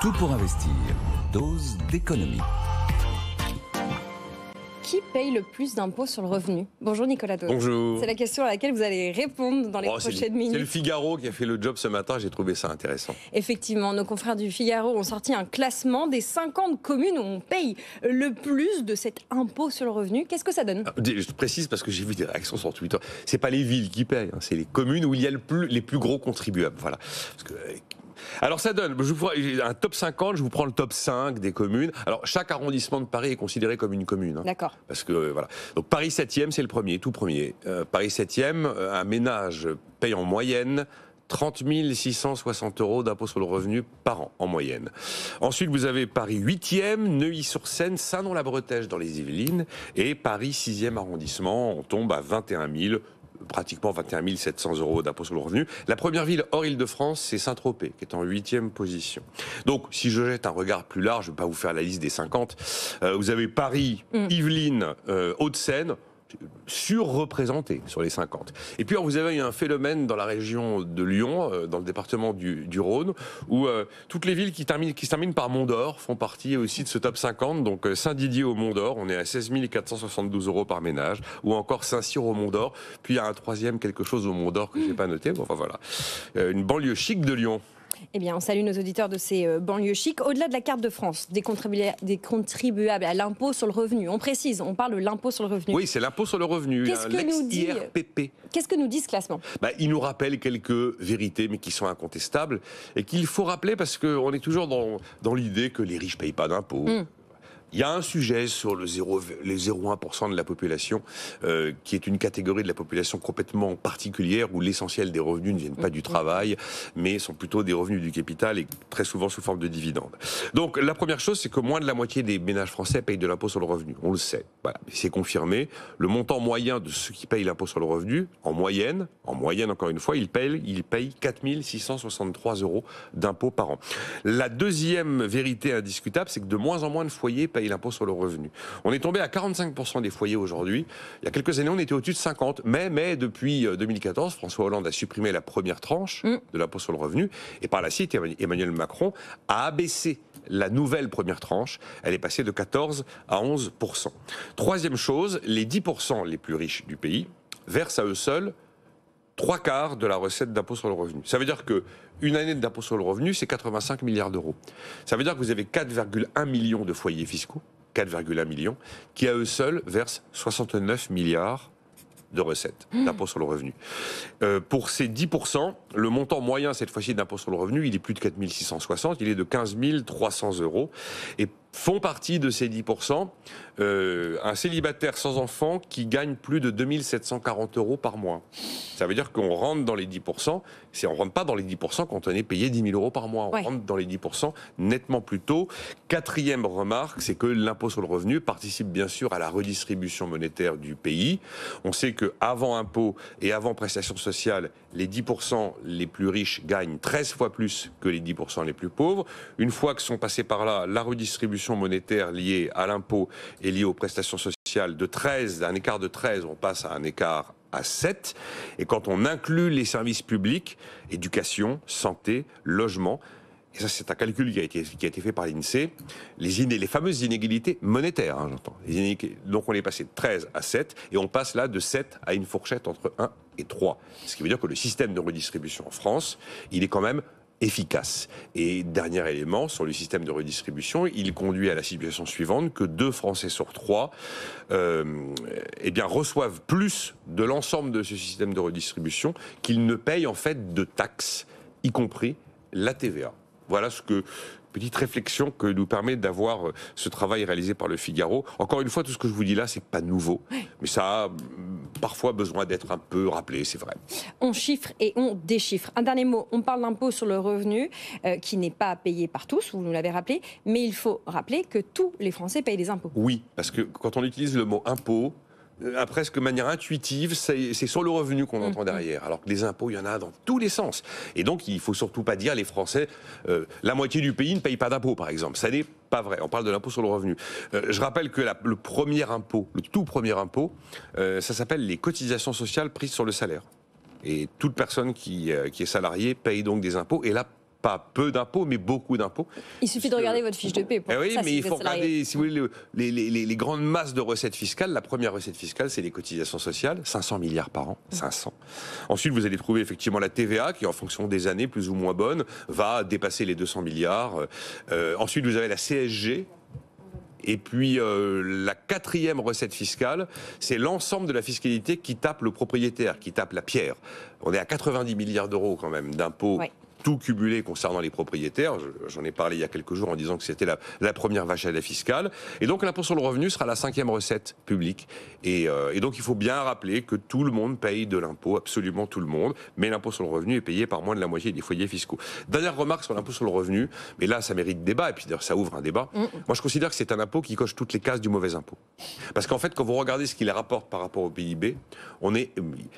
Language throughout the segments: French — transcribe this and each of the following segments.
Tout pour investir. Dose d'économie. Qui paye le plus d'impôts sur le revenu Bonjour Nicolas Dose. C'est la question à laquelle vous allez répondre dans les oh, prochaines minutes. C'est le Figaro qui a fait le job ce matin, j'ai trouvé ça intéressant. Effectivement, nos confrères du Figaro ont sorti un classement des 50 communes où on paye le plus de cet impôt sur le revenu. Qu'est-ce que ça donne ah, Je Je précise parce que j'ai vu des réactions sur Twitter. C'est pas les villes qui payent, hein, c'est les communes où il y a les plus gros contribuables. Voilà. Parce que, euh, alors ça donne, je vous un top 50, je vous prends le top 5 des communes. Alors chaque arrondissement de Paris est considéré comme une commune. Hein. D'accord. Parce que euh, voilà. Donc Paris 7e, c'est le premier, tout premier. Euh, Paris 7e, euh, un ménage paye en moyenne 30 660 euros d'impôt sur le revenu par an, en moyenne. Ensuite, vous avez Paris 8e, Neuilly-sur-Seine, Saint-Nom-la-Bretèche dans les Yvelines, et Paris 6e arrondissement, on tombe à 21 000 pratiquement 21 700 euros d'impôt sur le revenu. La première ville hors Île-de-France, c'est Saint-Tropez, qui est en huitième position. Donc, si je jette un regard plus large, je ne vais pas vous faire la liste des 50, euh, vous avez Paris, mm. Yvelines, euh, Haute-Seine, surreprésentés sur les 50. Et puis vous avez eu un phénomène dans la région de Lyon, euh, dans le département du, Rhône, où euh, toutes les villes qui, terminent, qui se terminent par Mont-d'Or font partie aussi de ce top 50. Donc euh, Saint-Didier au Mont-d'Or, on est à 16 472 euros par ménage, ou encore Saint-Cyr au Mont-d'Or. Puis il y a un troisième quelque chose au Mont-d'Or que n'ai mmh. pas noté. voilà, une banlieue chic de Lyon. Eh bien, on salue nos auditeurs de ces euh, banlieues chics. Au-delà de la carte de France, des, contribuables, à l'impôt sur le revenu. On précise, on parle de l'impôt sur le revenu. Oui, c'est l'impôt sur le revenu, Qu'est-ce que nous dit, IRPP. Qu'est-ce que nous disent classement bah, Il nous rappelle quelques vérités, mais qui sont incontestables, et qu'il faut rappeler parce qu'on est toujours dans, l'idée que les riches ne payent pas d'impôts. Hmm. Il y a un sujet sur le 0, les 0,1% de la population, euh, qui est une catégorie de la population complètement particulière, où l'essentiel des revenus ne viennent pas du travail, mais sont plutôt des revenus du capital et très souvent sous forme de dividendes. Donc la première chose, c'est que moins de la moitié des ménages français payent de l'impôt sur le revenu. On le sait, voilà, c'est confirmé. Le montant moyen de ceux qui payent l'impôt sur le revenu, en moyenne, en moyenne encore une fois, ils payent, ils payent 4 663 euros d'impôt par an. La deuxième vérité indiscutable, c'est que de moins en moins de foyers payer l'impôt sur le revenu. On est tombé à 45% des foyers aujourd'hui. Il y a quelques années, on était au-dessus de 50. Mais, mais depuis 2014, euh, François Hollande a supprimé la première tranche mm. de l'impôt sur le revenu. Et par la suite, Emmanuel Macron a abaissé la nouvelle première tranche. Elle est passée de 14 à 11%. Troisième chose, les 10% les plus riches du pays versent à eux seuls trois quarts de la recette d'impôt sur le revenu. Ça veut dire que une année d'impôt sur le revenu, c'est 85 milliards d'euros. Ça veut dire que vous avez 4,1 millions de foyers fiscaux, 4,1 millions, qui à eux seuls versent 69 milliards de recettes mmh. d'impôt sur le revenu. Euh, pour ces 10%, le montant moyen cette fois-ci d'impôt sur le revenu, il est plus de 4660, il est de 15 300 euros. Et font partie de ces 10%. Euh, un célibataire sans enfant qui gagne plus de 2740 euros par mois. Ça veut dire qu'on rentre dans les 10%, c'est on rentre pas dans les 10% quand on est payé 10 000 euros par mois. On rentre dans les 10% nettement plus tôt. Quatrième remarque, c'est que l'impôt sur le revenu participe bien sûr à la redistribution monétaire du pays. On sait que avant impôt et avant prestations sociales les 10% les plus riches gagnent 13 fois plus que les 10% les plus pauvres. Une fois que sont passés par là la redistribution monétaire liée à l'impôt et liée aux prestations sociales de 13, d'un écart de 13, on passe à un écart à 7. Et quand on inclut les services publics, éducation, santé, logement, et ça c'est un calcul qui a été, fait par l'INSEE, les, fameuses inégalités monétaires, hein, Donc on est passé de 13 à 7, et on passe là de 7 à une fourchette entre 1 et 3. Ce qui veut dire que le système de redistribution en France, il est quand même efficace. Et dernier élément sur le système de redistribution, il conduit à la situation suivante que deux Français sur trois, euh, eh reçoivent plus de l'ensemble de ce système de redistribution qu'ils ne payent en fait de taxes, y compris la TVA. Voilà ce que petite réflexion que nous permet d'avoir euh, ce travail réalisé par le Figaro. Encore une fois, tout ce que je vous dis là, c'est pas nouveau, mais ça a mm, parfois besoin d'être un peu rappelé, c'est vrai. On chiffre et on déchiffre. Un dernier mot, on parle d'impôt sur le revenu euh, qui n'est pas payé par tous, vous nous l'avez rappelé, mais il faut rappeler que tous les Français payent des impôts. Oui, parce que quand on utilise le mot impôt, euh, à presque manière intuitive, c'est sur le revenu qu'on entend mhm. derrière. Alors que les impôts, il y en a dans tous les sens. Et donc, il faut surtout pas dire les Français, euh, la moitié du pays ne paye pas d'impôts, par exemple. Ça n'est pas vrai. On parle de l'impôt sur le revenu. Euh, je rappelle que le premier impôt, le tout premier impôt, ça s'appelle les cotisations sociales prises sur le salaire. Et toute personne qui, est salariée paye donc des impôts. Et là, pas peu d'impôts, mais beaucoup d'impôts. Il suffit de regarder votre fiche de paie. Eh oui, mais il faut regarder, si vous voulez, les, grandes masses de recettes fiscales. La première recette fiscale, c'est les cotisations sociales, 500 milliards par an, 500. Ensuite, vous allez trouver effectivement la TVA, qui en fonction des années plus ou moins bonnes, va dépasser les 200 milliards. Euh, euh, ensuite, vous avez la CSG, et puis euh, la quatrième recette fiscale, c'est l'ensemble de la fiscalité qui tape le propriétaire, qui tape la pierre. On est à 90 milliards d'euros quand même d'impôts tout cumulé concernant les propriétaires. J'en ai parlé il y a quelques jours en disant que c'était la, première vache à la fiscale. Et donc l'impôt sur le revenu sera la cinquième recette publique. Euh, et, donc il faut bien rappeler que tout le monde paye de l'impôt, absolument tout le monde. Mais l'impôt sur le revenu est payé par moins de la moitié des foyers fiscaux. Dernière remarque sur l'impôt sur le revenu, mais là ça mérite débat, et puis d'ailleurs ça ouvre un débat. Mm. Moi je considère que c'est un impôt qui coche toutes les cases du mauvais impôt. Parce qu'en fait quand vous regardez ce qu'il rapporte par rapport au PIB, on est,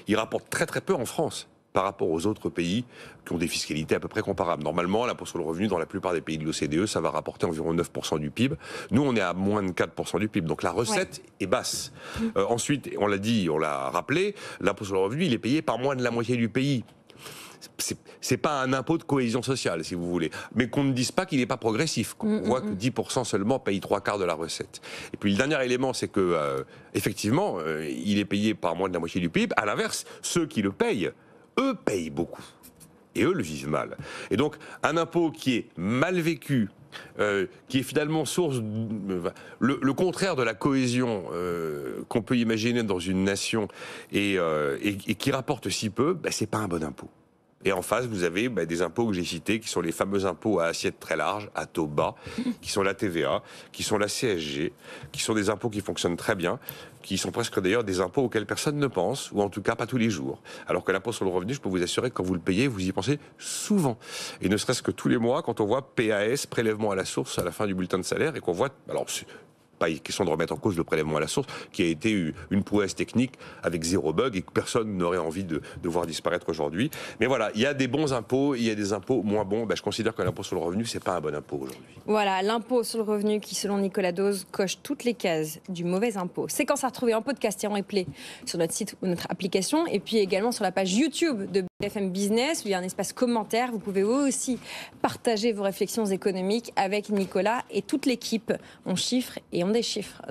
il rapporte très très peu en France par rapport aux autres pays qui ont des fiscalités à peu près comparables. Normalement, l'impôt sur le revenu, dans la plupart des pays de l'OCDE, ça va rapporter environ 9% du PIB. Nous, on est à moins de 4% du PIB, donc la recette est basse. Euh, ensuite, on l'a dit, on l'a rappelé, l'impôt sur le revenu, il est payé par moins de la moitié du pays Ce n'est pas un impôt de cohésion sociale, si vous voulez. Mais qu'on ne dise pas qu'il n'est pas progressif. On mm, voit mm, que 10% mm. seulement payent trois quarts de la recette. Et puis le dernier élément, c'est que, euh, effectivement, euh, il est payé par moins de la moitié du PIB. À l'inverse, ceux qui le payent, eux payent beaucoup. Et eux le vivent mal. Et donc, un impôt qui est mal vécu, euh, qui est finalement source le, contraire de la cohésion euh, qu'on peut imaginer dans une nation euh, et, qui rapporte si peu, ben, c'est pas un bon impôt. Et en face, vous avez bah, des impôts que j'ai cités, qui sont les fameux impôts à assiette très large, à taux bas, qui sont la TVA, qui sont la CSG, qui sont des impôts qui fonctionnent très bien, qui sont presque d'ailleurs des impôts auxquels personne ne pense, ou en tout cas pas tous les jours. Alors que l'impôt sur le revenu, je peux vous assurer que quand vous le payez, vous y pensez souvent. Et ne serait-ce que tous les mois, quand on voit PAS, prélèvement à la source, à la fin du bulletin de salaire, et qu'on voit, alors pas question de remettre en cause le prélèvement à la source, qui a été une prouesse technique avec zéro bug et que personne n'aurait envie de, voir disparaître aujourd'hui. Mais voilà, il y a des bons impôts, il y a des impôts moins bons. Ben, je considère que l'impôt sur le revenu, c'est pas un bon impôt aujourd'hui. Voilà, l'impôt sur le revenu qui, selon Nicolas Dose, coche toutes les cases du mauvais impôt. c'est quand ça retrouvé en podcast et en replay sur notre site ou notre application, et puis également sur la page YouTube de FM Business, il y a un espace commentaire. Vous pouvez aussi partager vos réflexions économiques avec Nicolas et toute l'équipe. On chiffre et on déchiffre.